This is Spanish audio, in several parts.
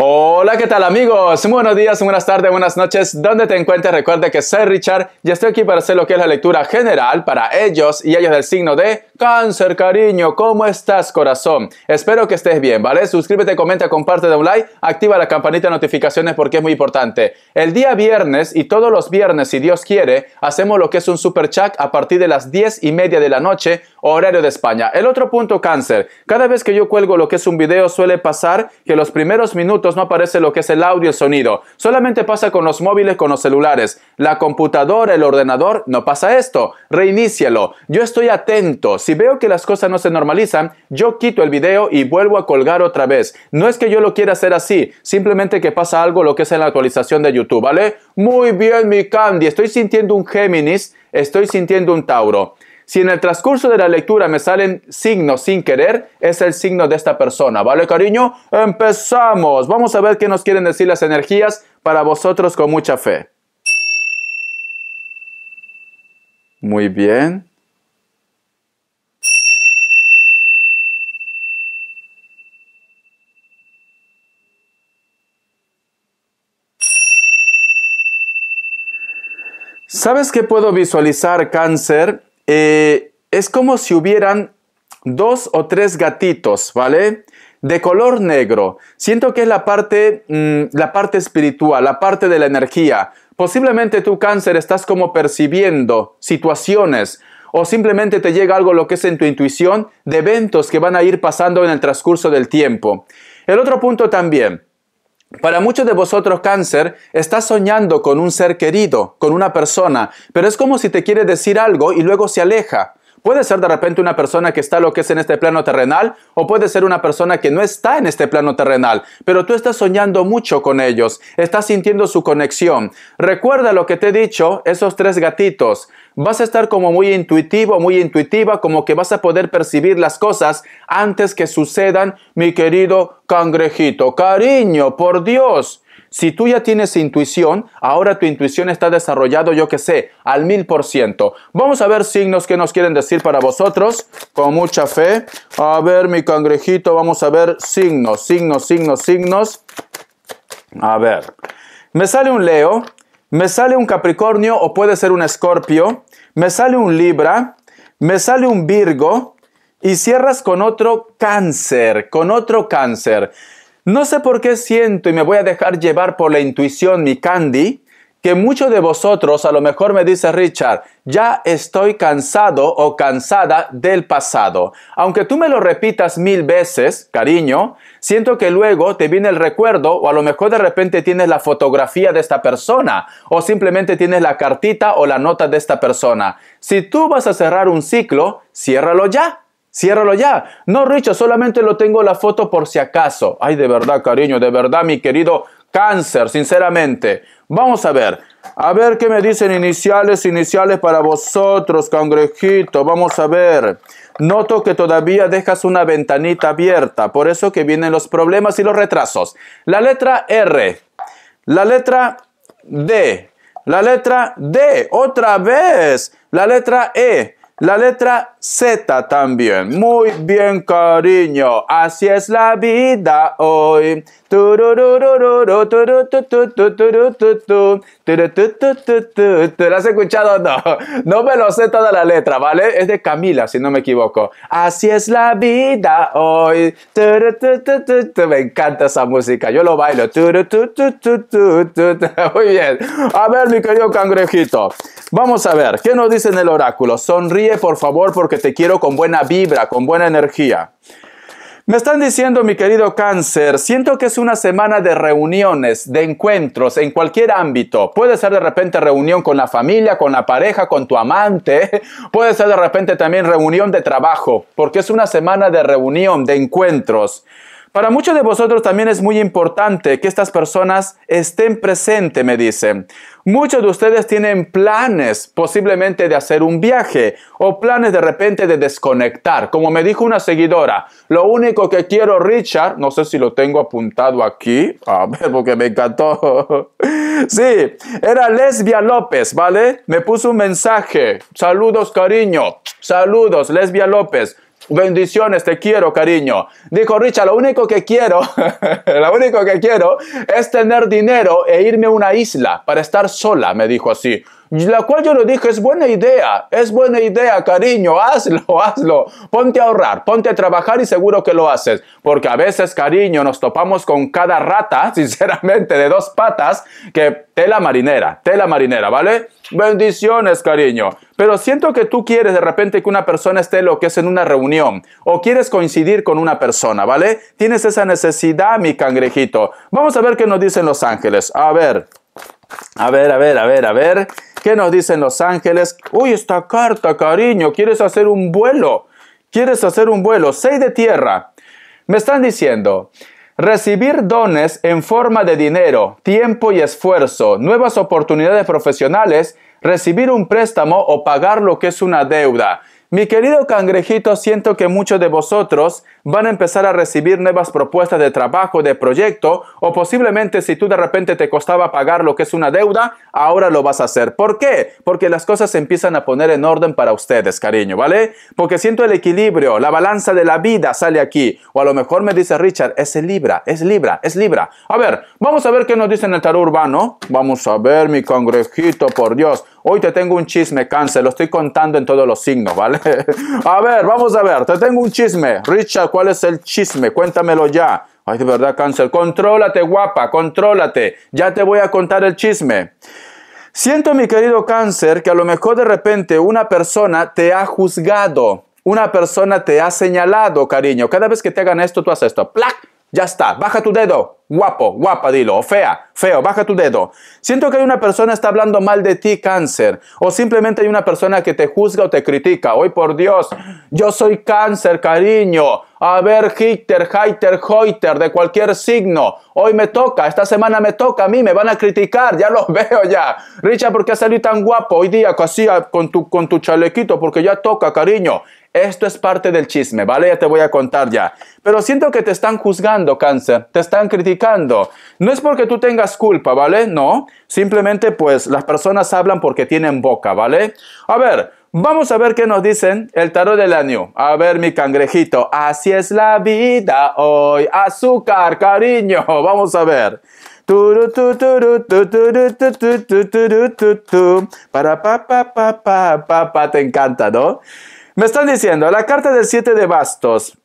Hola, ¿qué tal amigos? Buenos días, buenas tardes, buenas noches, donde te encuentres. Recuerda que soy Richard y estoy aquí para hacer lo que es la lectura general para ellos y ellos del signo de cáncer, cariño. ¿Cómo estás, corazón? Espero que estés bien, ¿vale? Suscríbete, comenta, comparte, de un like, activa la campanita de notificaciones porque es muy importante. El día viernes y todos los viernes, si Dios quiere, hacemos lo que es un super chat a partir de las 10 y media de la noche, horario de España. El otro punto, cáncer. Cada vez que yo cuelgo lo que es un video suele pasar que los primeros minutos no aparece lo que es el audio y el sonido. Solamente pasa con los móviles, con los celulares. La computadora, el ordenador, no pasa esto. Reinícialo. Yo estoy atento. Si veo que las cosas no se normalizan, yo quito el video y vuelvo a colgar otra vez. No es que yo lo quiera hacer así, simplemente que pasa algo lo que es en la actualización de YouTube, ¿vale? Muy bien, mi Candy. Estoy sintiendo un Géminis, estoy sintiendo un Tauro. Si en el transcurso de la lectura me salen signos sin querer, es el signo de esta persona. ¿Vale, cariño? Empezamos. Vamos a ver qué nos quieren decir las energías para vosotros con mucha fe. Muy bien. ¿Sabes que puedo visualizar cáncer eh, es como si hubieran dos o tres gatitos, ¿vale? De color negro. Siento que es la parte, mm, la parte espiritual, la parte de la energía. Posiblemente tu cáncer estás como percibiendo situaciones o simplemente te llega algo lo que es en tu intuición de eventos que van a ir pasando en el transcurso del tiempo. El otro punto también, para muchos de vosotros cáncer está soñando con un ser querido, con una persona, pero es como si te quiere decir algo y luego se aleja. Puede ser de repente una persona que está lo que es en este plano terrenal o puede ser una persona que no está en este plano terrenal, pero tú estás soñando mucho con ellos, estás sintiendo su conexión. Recuerda lo que te he dicho, esos tres gatitos. Vas a estar como muy intuitivo, muy intuitiva, como que vas a poder percibir las cosas antes que sucedan, mi querido cangrejito. Cariño, por Dios. Si tú ya tienes intuición, ahora tu intuición está desarrollado, yo que sé, al mil por ciento. Vamos a ver signos que nos quieren decir para vosotros, con mucha fe. A ver, mi cangrejito, vamos a ver signos, signos, signos, signos. A ver, me sale un Leo, me sale un Capricornio o puede ser un Escorpio, me sale un Libra, me sale un Virgo y cierras con otro cáncer, con otro cáncer. No sé por qué siento y me voy a dejar llevar por la intuición, mi Candy, que muchos de vosotros, a lo mejor me dice Richard, ya estoy cansado o cansada del pasado. Aunque tú me lo repitas mil veces, cariño, siento que luego te viene el recuerdo o a lo mejor de repente tienes la fotografía de esta persona o simplemente tienes la cartita o la nota de esta persona. Si tú vas a cerrar un ciclo, ciérralo ya. Ciérralo ya. No, Richo, solamente lo tengo la foto por si acaso. Ay, de verdad, cariño, de verdad, mi querido cáncer, sinceramente. Vamos a ver. A ver qué me dicen iniciales, iniciales para vosotros, cangrejito. Vamos a ver. Noto que todavía dejas una ventanita abierta, por eso que vienen los problemas y los retrasos. La letra R, la letra D, la letra D, otra vez, la letra E, la letra Z también. Muy bien, cariño. Así es la vida hoy. ¿Lo has escuchado? No, no me lo sé toda la letra, ¿vale? Es de Camila, si no me equivoco. Así es la vida hoy. Me encanta esa música, yo lo bailo. Muy bien. A ver, mi querido cangrejito. Vamos a ver, ¿qué nos dice en el oráculo? Sonríe, por favor, porque te quiero con buena vibra, con buena energía. Me están diciendo, mi querido cáncer, siento que es una semana de reuniones, de encuentros en cualquier ámbito. Puede ser de repente reunión con la familia, con la pareja, con tu amante. Puede ser de repente también reunión de trabajo, porque es una semana de reunión, de encuentros. Para muchos de vosotros también es muy importante que estas personas estén presentes, me dicen. Muchos de ustedes tienen planes posiblemente de hacer un viaje o planes de repente de desconectar. Como me dijo una seguidora, lo único que quiero, Richard, no sé si lo tengo apuntado aquí, a ver, porque me encantó. Sí, era Lesbia López, ¿vale? Me puso un mensaje. Saludos, cariño. Saludos, Lesbia López. Bendiciones, te quiero, cariño. Dijo Richard, lo único que quiero, lo único que quiero es tener dinero e irme a una isla para estar sola, me dijo así la cual yo le dije, es buena idea, es buena idea, cariño, hazlo, hazlo, ponte a ahorrar, ponte a trabajar y seguro que lo haces, porque a veces, cariño, nos topamos con cada rata, sinceramente, de dos patas, que tela marinera, tela marinera, ¿vale? Bendiciones, cariño. Pero siento que tú quieres de repente que una persona esté lo que es en una reunión o quieres coincidir con una persona, ¿vale? Tienes esa necesidad, mi cangrejito. Vamos a ver qué nos dicen los ángeles. A ver. A ver, a ver, a ver, a ver. ¿Qué nos dicen los ángeles? Uy, esta carta, cariño, ¿quieres hacer un vuelo? ¿Quieres hacer un vuelo? Seis de tierra. Me están diciendo, recibir dones en forma de dinero, tiempo y esfuerzo, nuevas oportunidades profesionales, recibir un préstamo o pagar lo que es una deuda. Mi querido cangrejito, siento que muchos de vosotros van a empezar a recibir nuevas propuestas de trabajo, de proyecto, o posiblemente si tú de repente te costaba pagar lo que es una deuda, ahora lo vas a hacer. ¿Por qué? Porque las cosas se empiezan a poner en orden para ustedes, cariño, ¿vale? Porque siento el equilibrio, la balanza de la vida sale aquí. O a lo mejor me dice Richard, es Libra, es Libra, es Libra. A ver, vamos a ver qué nos dice en el tarot urbano. Vamos a ver, mi cangrejito, por Dios. Hoy te tengo un chisme, cáncer. Lo estoy contando en todos los signos, ¿vale? a ver, vamos a ver. Te tengo un chisme. Richard, ¿Cuál es el chisme? Cuéntamelo ya. Ay, de verdad, cáncer. Contrólate, guapa, contrólate. Ya te voy a contar el chisme. Siento, mi querido cáncer, que a lo mejor de repente una persona te ha juzgado, una persona te ha señalado, cariño. Cada vez que te hagan esto, tú haces esto. ¡Plac! Ya está, baja tu dedo. Guapo, guapa, dilo. O fea, feo, baja tu dedo. Siento que hay una persona está hablando mal de ti, cáncer. O simplemente hay una persona que te juzga o te critica. Hoy, por Dios, yo soy cáncer, cariño. A ver, Hitter, Heiter, Hoiter, de cualquier signo. Hoy me toca, esta semana me toca a mí, me van a criticar, ya los veo ya. Richa, ¿por qué salí tan guapo hoy día, con tu, con tu chalequito? Porque ya toca, cariño. Esto es parte del chisme, ¿vale? Ya te voy a contar ya. Pero siento que te están juzgando, cáncer, te están criticando. No es porque tú tengas culpa, ¿vale? No, simplemente pues las personas hablan porque tienen boca, ¿vale? A ver, Vamos a ver qué nos dicen el tarot del año. A ver, mi cangrejito. Así es la vida hoy. Azúcar, cariño. Vamos a ver. Para pa para pa te encanta, ¿no? Me están diciendo, la carta del 7 de bastos.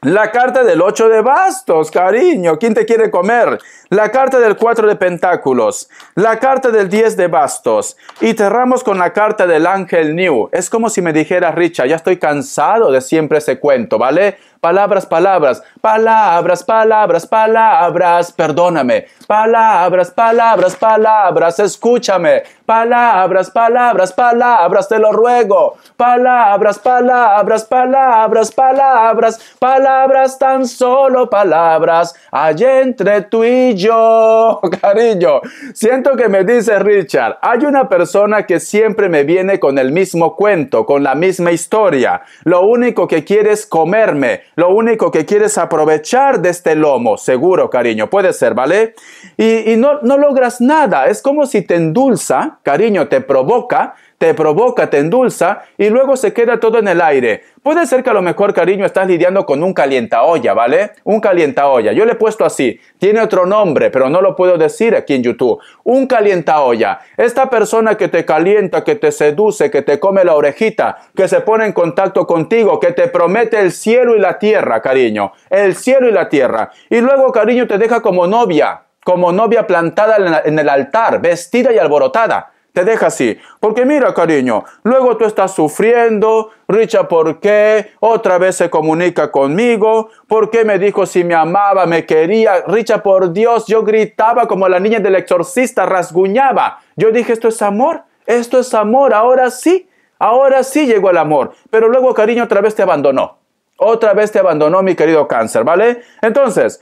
La carta del 8 de bastos, cariño, ¿quién te quiere comer? La carta del 4 de pentáculos, la carta del 10 de bastos y cerramos con la carta del ángel New. Es como si me dijera Richa, ya estoy cansado de siempre ese cuento, ¿vale? Palabras, palabras, palabras, palabras, palabras, perdóname, Palabras, palabras, palabras, escúchame. Palabras, palabras, palabras, te lo ruego. Palabras, palabras, palabras, palabras, palabras, tan solo palabras. Allí entre tú y yo, cariño. Siento que me dice Richard, hay una persona que siempre me viene con el mismo cuento, con la misma historia. Lo único que quiere es comerme, lo único que quiere aprovechar de este lomo. Seguro, cariño, puede ser, ¿vale? y, no, logras nada. Es como si te endulza, cariño, te provoca, te provoca, te endulza y luego se queda todo en el aire. Puede ser que a lo mejor, cariño, estás lidiando con un calientaolla, ¿vale? Un calientaolla. Yo le he puesto así. Tiene otro nombre, pero no lo puedo decir aquí en YouTube. Un calientaolla. Esta persona que te calienta, que te seduce, que te come la orejita, que se pone en contacto contigo, que te promete el cielo y la tierra, cariño. El cielo y la tierra. Y luego, cariño, te deja como novia como novia plantada en el altar, vestida y alborotada. Te deja así. Porque mira, cariño, luego tú estás sufriendo, Richa, ¿por qué? Otra vez se comunica conmigo, ¿por qué me dijo si me amaba, me quería? Richa, por Dios, yo gritaba como la niña del exorcista, rasguñaba. Yo dije, esto es amor, esto es amor, ahora sí, ahora sí llegó el amor. Pero luego, cariño, otra vez te abandonó. Otra vez te abandonó, mi querido cáncer, ¿vale? Entonces,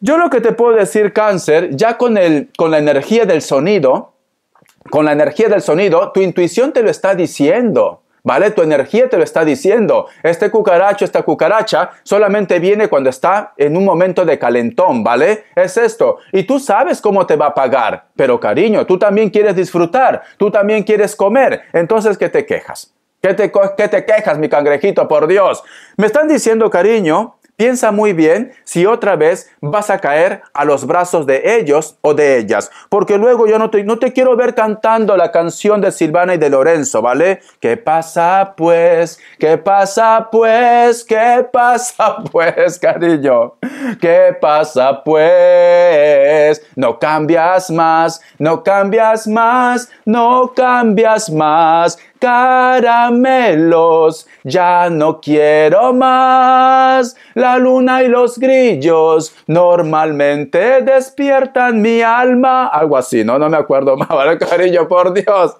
yo lo que te puedo decir, cáncer, ya con, el, con la energía del sonido, con la energía del sonido, tu intuición te lo está diciendo. ¿Vale? Tu energía te lo está diciendo. Este cucaracho, esta cucaracha, solamente viene cuando está en un momento de calentón, ¿vale? Es esto. Y tú sabes cómo te va a pagar. Pero cariño, tú también quieres disfrutar, tú también quieres comer. Entonces, ¿qué te quejas? qué te quejas, mi cangrejito, por Dios? Me están diciendo, cariño, Piensa muy bien si otra vez vas a caer a los brazos de ellos o de ellas, porque luego yo no te, quiero ver cantando la canción de Silvana y de Lorenzo, ¿vale? ¿Qué pasa pues? ¿Qué pasa pues? ¿Qué pasa pues, cariño? ¿Qué pasa pues? No cambias más, no cambias más, no cambias más caramelos, ya no quiero más la luna y los grillos normalmente despiertan mi alma. Algo así, no, no me acuerdo más, ¿vale, cariño? Por Dios.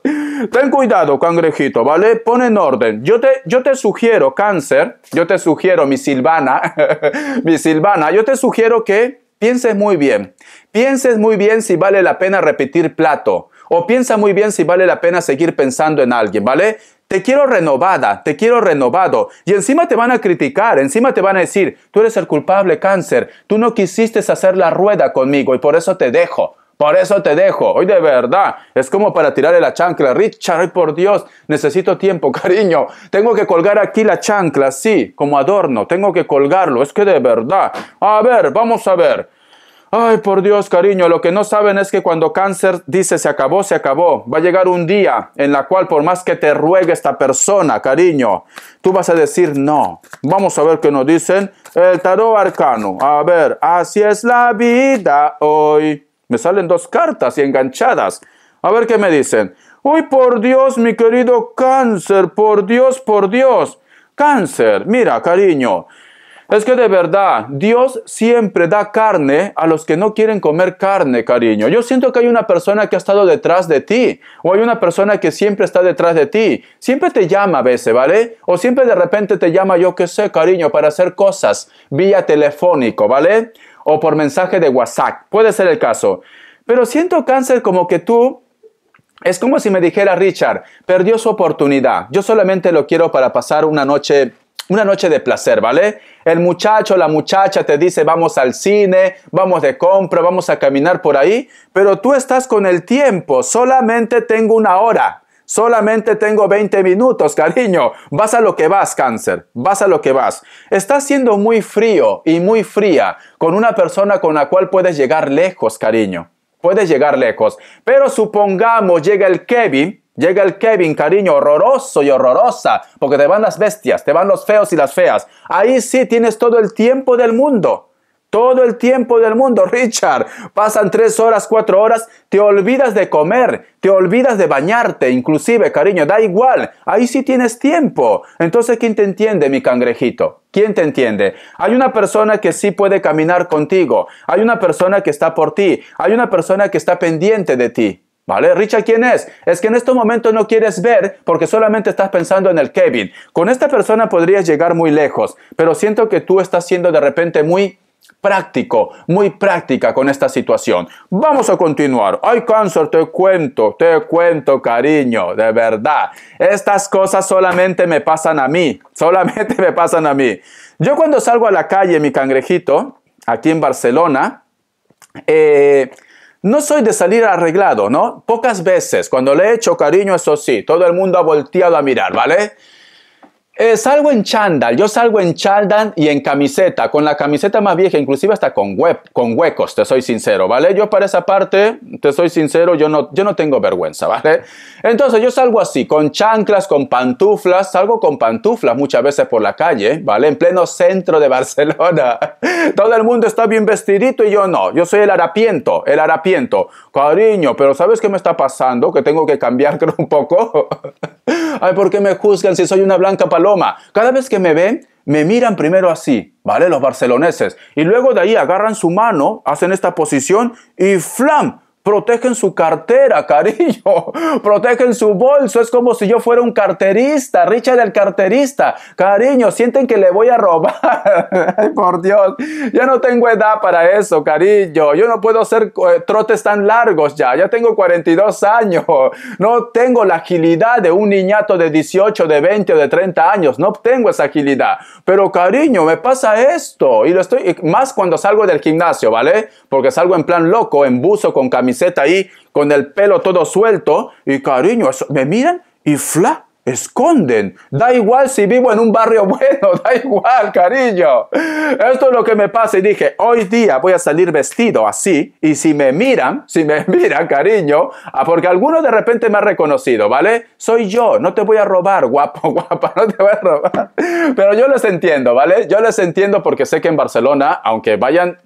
Ten cuidado, cangrejito, ¿vale? Pon en orden. Yo te, yo te sugiero, cáncer, yo te sugiero, mi Silvana, mi Silvana, yo te sugiero que pienses muy bien. Pienses muy bien si vale la pena repetir plato. O piensa muy bien si vale la pena seguir pensando en alguien, ¿vale? Te quiero renovada, te quiero renovado. Y encima te van a criticar, encima te van a decir, tú eres el culpable cáncer, tú no quisiste hacer la rueda conmigo y por eso te dejo. Por eso te dejo. Hoy de verdad, es como para tirarle la chancla. Richard, por Dios, necesito tiempo, cariño. Tengo que colgar aquí la chancla, sí, como adorno. Tengo que colgarlo. Es que de verdad. A ver, vamos a ver. Ay, por Dios, cariño, lo que no saben es que cuando cáncer dice se acabó, se acabó, va a llegar un día en la cual por más que te ruegue esta persona, cariño, tú vas a decir no. Vamos a ver qué nos dicen el tarot arcano. A ver, así es la vida hoy. Me salen dos cartas y enganchadas. A ver qué me dicen. Uy, por Dios, mi querido cáncer, por Dios, por Dios. Cáncer, mira, cariño, es que de verdad, Dios siempre da carne a los que no quieren comer carne, cariño. Yo siento que hay una persona que ha estado detrás de ti, o hay una persona que siempre está detrás de ti. Siempre te llama a veces, ¿vale? O siempre de repente te llama, yo qué sé, cariño, para hacer cosas vía telefónico, ¿vale? O por mensaje de WhatsApp. Puede ser el caso. Pero siento cáncer como que tú es como si me dijera Richard, perdió su oportunidad. Yo solamente lo quiero para pasar una noche una noche de placer, ¿vale? El muchacho, la muchacha te dice vamos al cine, vamos de compra, vamos a caminar por ahí, pero tú estás con el tiempo, solamente tengo una hora. Solamente tengo 20 minutos, cariño. Vas a lo que vas, cáncer. Vas a lo que vas. Está siendo muy frío y muy fría con una persona con la cual puedes llegar lejos, cariño. Puedes llegar lejos. Pero supongamos llega el Kevin Llega el Kevin, cariño, horroroso y horrorosa, porque te van las bestias, te van los feos y las feas. Ahí sí tienes todo el tiempo del mundo. Todo el tiempo del mundo, Richard. Pasan tres horas, cuatro horas, te olvidas de comer, te olvidas de bañarte, inclusive, cariño, da igual. Ahí sí tienes tiempo. Entonces, ¿quién te entiende, mi cangrejito? ¿Quién te entiende? Hay una persona que sí puede caminar contigo. Hay una persona que está por ti. Hay una persona que está pendiente de ti. ¿Vale? Richard, ¿quién es? Es que en este momento no quieres ver porque solamente estás pensando en el Kevin. Con esta persona podrías llegar muy lejos, pero siento que tú estás siendo de repente muy práctico, muy práctica con esta situación. Vamos a continuar. Ay, cáncer, te cuento, te cuento, cariño, de verdad. Estas cosas solamente me pasan a mí, solamente me pasan a mí. Yo cuando salgo a la calle, mi cangrejito, aquí en Barcelona, eh, no soy de salir arreglado, ¿no? Pocas veces, cuando le he hecho cariño, eso sí, todo el mundo ha volteado a mirar, ¿vale? Eh, salgo en chándal, yo salgo en chándal y en camiseta, con la camiseta más vieja, inclusive hasta con, web, con huecos, te soy sincero, ¿vale? Yo para esa parte, te soy sincero, yo no, yo no tengo vergüenza, ¿vale? Entonces yo salgo así, con chanclas, con pantuflas, salgo con pantuflas muchas veces por la calle, ¿vale? En pleno centro de Barcelona. Todo el mundo está bien vestidito y yo no, yo soy el harapiento, el harapiento. Cariño, pero ¿sabes qué me está pasando? Que tengo que cambiar un poco. Ay, ¿por qué me juzgan si soy una blanca paloma? Cada vez que me ven, me miran primero así, ¿vale? Los barceloneses. Y luego de ahí agarran su mano, hacen esta posición y ¡flam! protegen su cartera, cariño, protegen su bolso, es como si yo fuera un carterista, Richard el carterista, cariño, sienten que le voy a robar, ay por Dios, ya no tengo edad para eso, cariño, yo no puedo hacer eh, trotes tan largos ya, ya tengo 42 años, no tengo la agilidad de un niñato de 18, de 20 o de 30 años, no tengo esa agilidad, pero cariño, me pasa esto, y lo estoy, más cuando salgo del gimnasio, ¿vale? Porque salgo en plan loco, en buzo con camiseta, ahí con el pelo todo suelto y cariño, me miran y fla, esconden. Da igual si vivo en un barrio bueno, da igual, cariño. Esto es lo que me pasa y dije, hoy día voy a salir vestido así y si me miran, si me miran, cariño, ah, porque alguno de repente me ha reconocido, ¿vale? Soy yo, no te voy a robar, guapo, guapa, no te voy a robar. Pero yo les entiendo, ¿vale? Yo les entiendo porque sé que en Barcelona, aunque vayan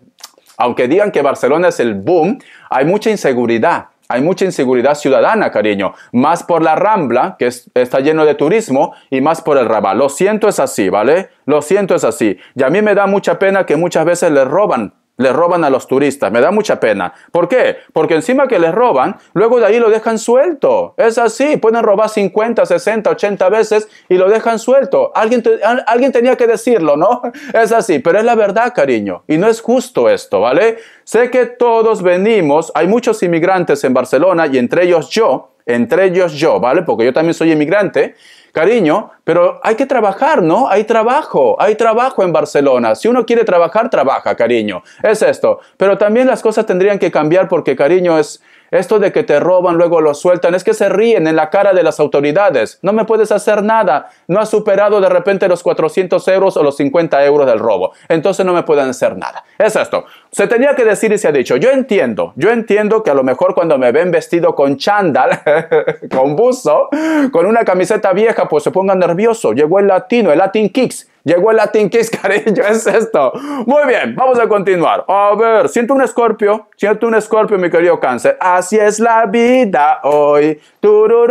aunque digan que Barcelona es el boom, hay mucha inseguridad. Hay mucha inseguridad ciudadana, cariño. Más por la Rambla, que está lleno de turismo, y más por el Raval. Lo siento, es así, ¿vale? Lo siento, es así. Y a mí me da mucha pena que muchas veces le roban le roban a los turistas. Me da mucha pena. ¿Por qué? Porque encima que les roban, luego de ahí lo dejan suelto. Es así, pueden robar 50, 60, 80 veces y lo dejan suelto. Alguien, alguien tenía que decirlo, ¿no? Es así, pero es la verdad, cariño. Y no es justo esto, ¿vale? Sé que todos venimos, hay muchos inmigrantes en Barcelona y entre ellos yo, entre ellos yo, ¿vale? Porque yo también soy inmigrante, cariño, pero hay que trabajar, ¿no? Hay trabajo, hay trabajo en Barcelona. Si uno quiere trabajar, trabaja, cariño. Es esto. Pero también las cosas tendrían que cambiar porque, cariño, es, esto de que te roban, luego lo sueltan, es que se ríen en la cara de las autoridades. No me puedes hacer nada. No has superado de repente los 400 euros o los 50 euros del robo. Entonces no me pueden hacer nada. Es esto. Se tenía que decir y se ha dicho. Yo entiendo, yo entiendo que a lo mejor cuando me ven vestido con chándal, con buzo, con una camiseta vieja, pues se pongan nervioso. Llegó el latino, el Latin Kicks. Llegó el latín es cariño, es esto. Muy bien, vamos a continuar. A ver, siento un escorpio, siento un escorpio, mi querido cáncer. Así es la vida hoy. Pero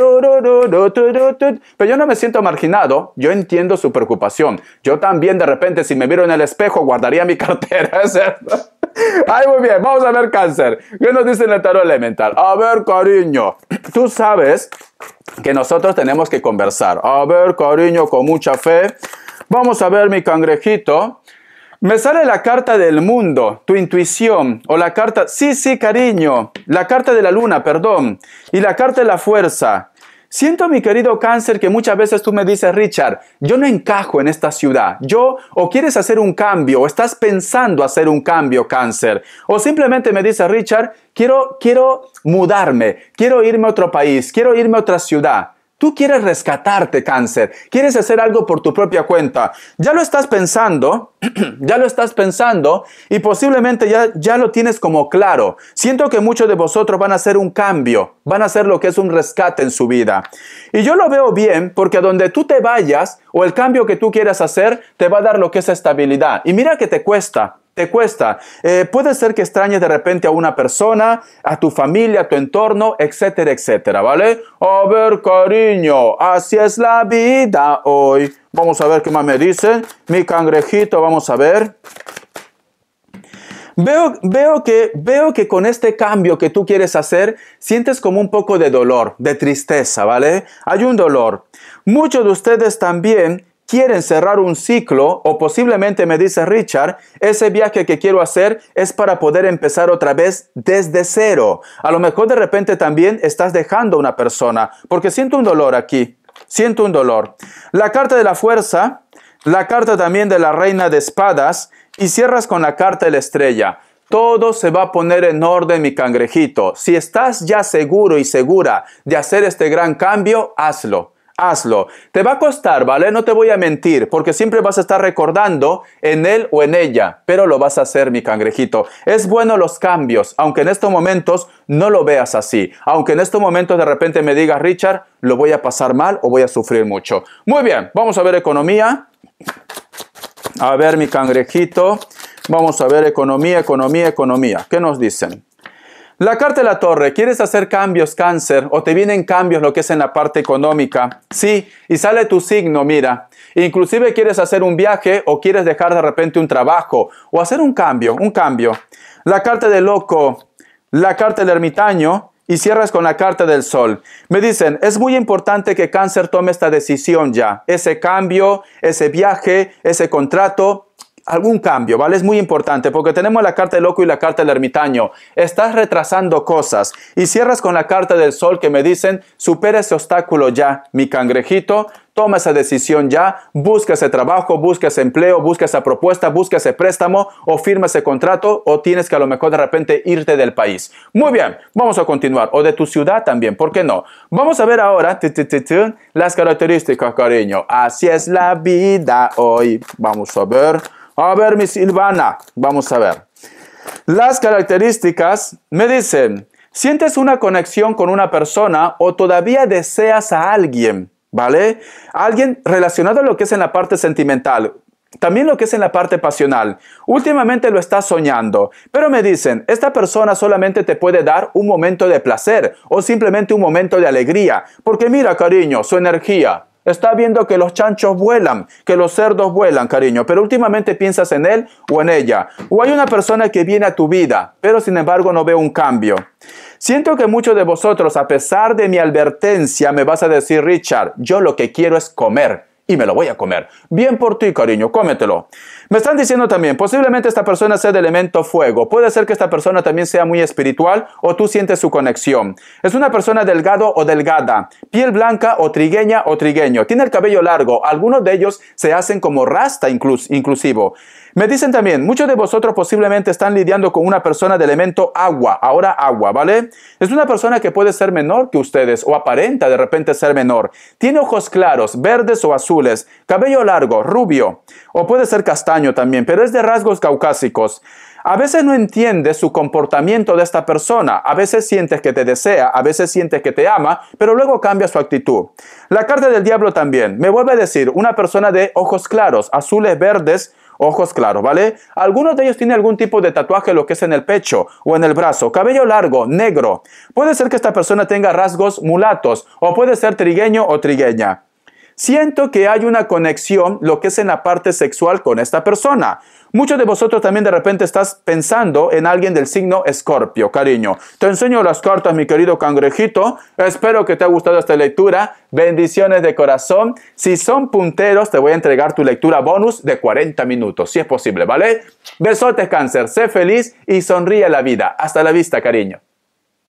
yo no me siento marginado, yo entiendo su preocupación. Yo también de repente si me miro en el espejo guardaría mi cartera, es esto. Ay, muy bien, vamos a ver cáncer. ¿Qué nos dice el tarot elemental? A ver, cariño, tú sabes que nosotros tenemos que conversar. A ver, cariño, con mucha fe. Vamos a ver mi cangrejito. Me sale la carta del mundo, tu intuición, o la carta, sí, sí, cariño, la carta de la luna, perdón, y la carta de la fuerza. Siento, mi querido cáncer, que muchas veces tú me dices, Richard, yo no encajo en esta ciudad. Yo o quieres hacer un cambio o estás pensando hacer un cambio, cáncer. O simplemente me dices, Richard, quiero, quiero mudarme, quiero irme a otro país, quiero irme a otra ciudad. Tú quieres rescatarte cáncer, quieres hacer algo por tu propia cuenta. Ya lo estás pensando, ya lo estás pensando y posiblemente ya, ya lo tienes como claro. Siento que muchos de vosotros van a hacer un cambio, van a hacer lo que es un rescate en su vida. Y yo lo veo bien porque donde tú te vayas o el cambio que tú quieras hacer te va a dar lo que es estabilidad. Y mira que te cuesta, cuesta. Eh, puede ser que extrañes de repente a una persona, a tu familia, a tu entorno, etcétera, etcétera, ¿vale? A ver, cariño, así es la vida hoy. Vamos a ver qué más me dicen. Mi cangrejito, vamos a ver. Veo, veo, que, veo que con este cambio que tú quieres hacer, sientes como un poco de dolor, de tristeza, ¿vale? Hay un dolor. Muchos de ustedes también quieren cerrar un ciclo o posiblemente me dice Richard, ese viaje que quiero hacer es para poder empezar otra vez desde cero. A lo mejor de repente también estás dejando a una persona, porque siento un dolor aquí, siento un dolor. La carta de la fuerza, la carta también de la reina de espadas y cierras con la carta de la estrella. Todo se va a poner en orden, mi cangrejito. Si estás ya seguro y segura de hacer este gran cambio, hazlo hazlo. Te va a costar, ¿vale? No te voy a mentir, porque siempre vas a estar recordando en él o en ella, pero lo vas a hacer, mi cangrejito. Es bueno los cambios, aunque en estos momentos no lo veas así. Aunque en estos momentos de repente me digas, Richard, lo voy a pasar mal o voy a sufrir mucho. Muy bien, vamos a ver economía. A ver, mi cangrejito. Vamos a ver economía, economía, economía. ¿Qué nos dicen? La carta de la torre, ¿quieres hacer cambios cáncer o te vienen cambios lo que es en la parte económica? Sí, y sale tu signo, mira. Inclusive quieres hacer un viaje o quieres dejar de repente un trabajo o hacer un cambio, un cambio. La carta del loco, la carta del ermitaño y cierras con la carta del sol. Me dicen, es muy importante que cáncer tome esta decisión ya, ese cambio, ese viaje, ese contrato, algún cambio, ¿vale? Es muy importante porque tenemos la carta del loco y la carta del ermitaño. Estás retrasando cosas y cierras con la carta del sol que me dicen, supera ese obstáculo ya, mi cangrejito, toma esa decisión ya, busca ese trabajo, busca ese empleo, busca esa propuesta, busca ese préstamo o firma ese contrato o tienes que a lo mejor de repente irte del país. Muy bien, vamos a continuar o de tu ciudad también, ¿por qué no? Vamos a ver ahora las características, cariño. Así es la vida hoy. Vamos a ver. A ver, mi Silvana, vamos a ver. Las características me dicen, ¿sientes una conexión con una persona o todavía deseas a alguien? ¿Vale? Alguien relacionado a lo que es en la parte sentimental. También lo que es en la parte pasional. Últimamente lo estás soñando, pero me dicen, esta persona solamente te puede dar un momento de placer o simplemente un momento de alegría, porque mira, cariño, su energía, Está viendo que los chanchos vuelan, que los cerdos vuelan, cariño, pero últimamente piensas en él o en ella. O hay una persona que viene a tu vida, pero sin embargo no veo un cambio. Siento que muchos de vosotros, a pesar de mi advertencia, me vas a decir, Richard, yo lo que quiero es comer y me lo voy a comer. Bien por ti, cariño, cómetelo. Me están diciendo también, posiblemente esta persona sea de elemento fuego. Puede ser que esta persona también sea muy espiritual o tú sientes su conexión. Es una persona delgado o delgada, piel blanca o trigueña o trigueño. Tiene el cabello largo. Algunos de ellos se hacen como rasta incluso, inclusivo. Me dicen también, muchos de vosotros posiblemente están lidiando con una persona de elemento agua, ahora agua, ¿vale? Es una persona que puede ser menor que ustedes o aparenta de repente ser menor. Tiene ojos claros, verdes o azules, cabello largo, rubio o puede ser castaño también, pero es de rasgos caucásicos. A veces no entiendes su comportamiento de esta persona, a veces sientes que te desea, a veces sientes que te ama, pero luego cambia su actitud. La carta del diablo también me vuelve a decir una persona de ojos claros, azules, verdes, ojos claros, ¿vale? Algunos de ellos tienen algún tipo de tatuaje, lo que es en el pecho o en el brazo, cabello largo, negro. Puede ser que esta persona tenga rasgos mulatos o puede ser trigueño o trigueña siento que hay una conexión, lo que es en la parte sexual con esta persona. Muchos de vosotros también de repente estás pensando en alguien del signo Escorpio, cariño. Te enseño las cartas, mi querido cangrejito. Espero que te haya gustado esta lectura. Bendiciones de corazón. Si son punteros, te voy a entregar tu lectura bonus de 40 minutos, si es posible, ¿vale? Besotes, cáncer. Sé feliz y sonríe a la vida. Hasta la vista, cariño.